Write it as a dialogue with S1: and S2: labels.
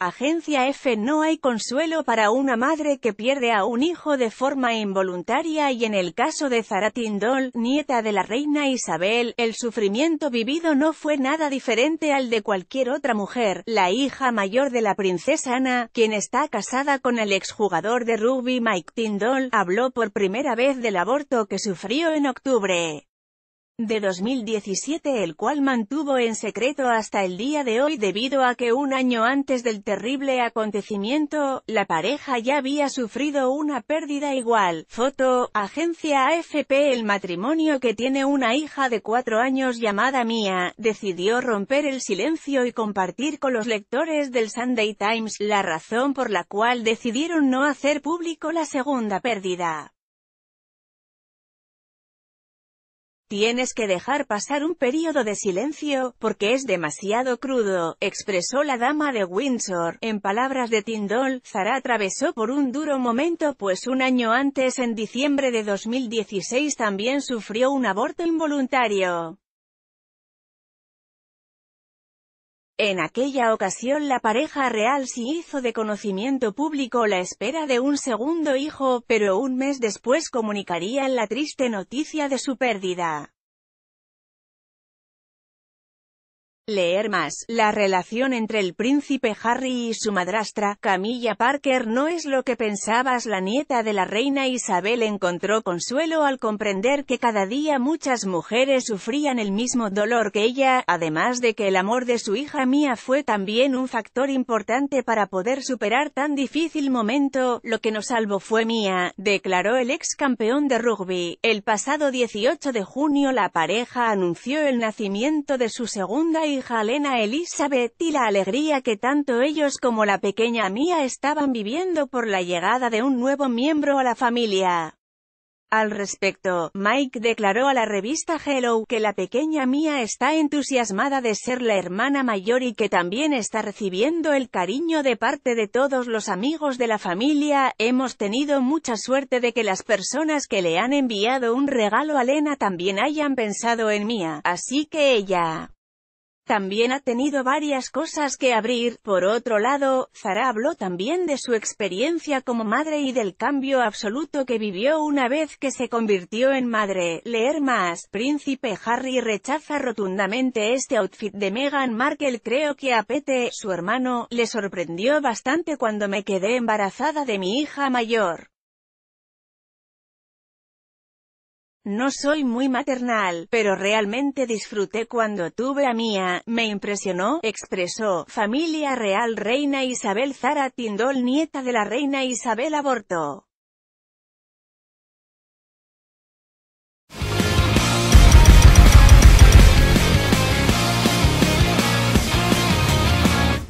S1: Agencia F. No hay consuelo para una madre que pierde a un hijo de forma involuntaria y en el caso de Zara Tindall, nieta de la reina Isabel, el sufrimiento vivido no fue nada diferente al de cualquier otra mujer. La hija mayor de la princesa Ana, quien está casada con el exjugador de rugby Mike Tindall, habló por primera vez del aborto que sufrió en octubre de 2017 el cual mantuvo en secreto hasta el día de hoy debido a que un año antes del terrible acontecimiento, la pareja ya había sufrido una pérdida igual. Foto, agencia AFP El matrimonio que tiene una hija de cuatro años llamada Mia, decidió romper el silencio y compartir con los lectores del Sunday Times la razón por la cual decidieron no hacer público la segunda pérdida. Tienes que dejar pasar un periodo de silencio, porque es demasiado crudo, expresó la dama de Windsor. En palabras de Tindall, Zara atravesó por un duro momento pues un año antes en diciembre de 2016 también sufrió un aborto involuntario. En aquella ocasión la pareja real sí hizo de conocimiento público la espera de un segundo hijo, pero un mes después comunicarían la triste noticia de su pérdida. Leer más, la relación entre el príncipe Harry y su madrastra, Camilla Parker no es lo que pensabas la nieta de la reina Isabel encontró consuelo al comprender que cada día muchas mujeres sufrían el mismo dolor que ella, además de que el amor de su hija Mía fue también un factor importante para poder superar tan difícil momento, lo que nos salvó fue Mía, declaró el ex campeón de rugby. El pasado 18 de junio la pareja anunció el nacimiento de su segunda y hija Elena Elizabeth y la alegría que tanto ellos como la pequeña Mía estaban viviendo por la llegada de un nuevo miembro a la familia. Al respecto, Mike declaró a la revista Hello que la pequeña mía está entusiasmada de ser la hermana mayor y que también está recibiendo el cariño de parte de todos los amigos de la familia. Hemos tenido mucha suerte de que las personas que le han enviado un regalo a Lena también hayan pensado en mía, así que ella también ha tenido varias cosas que abrir. Por otro lado, Zara habló también de su experiencia como madre y del cambio absoluto que vivió una vez que se convirtió en madre. Leer más. Príncipe Harry rechaza rotundamente este outfit de Meghan Markle. Creo que a Pete, su hermano, le sorprendió bastante cuando me quedé embarazada de mi hija mayor. No soy muy maternal, pero realmente disfruté cuando tuve a Mía, me impresionó, expresó, familia real Reina Isabel Zara Tindol nieta de la Reina Isabel abortó.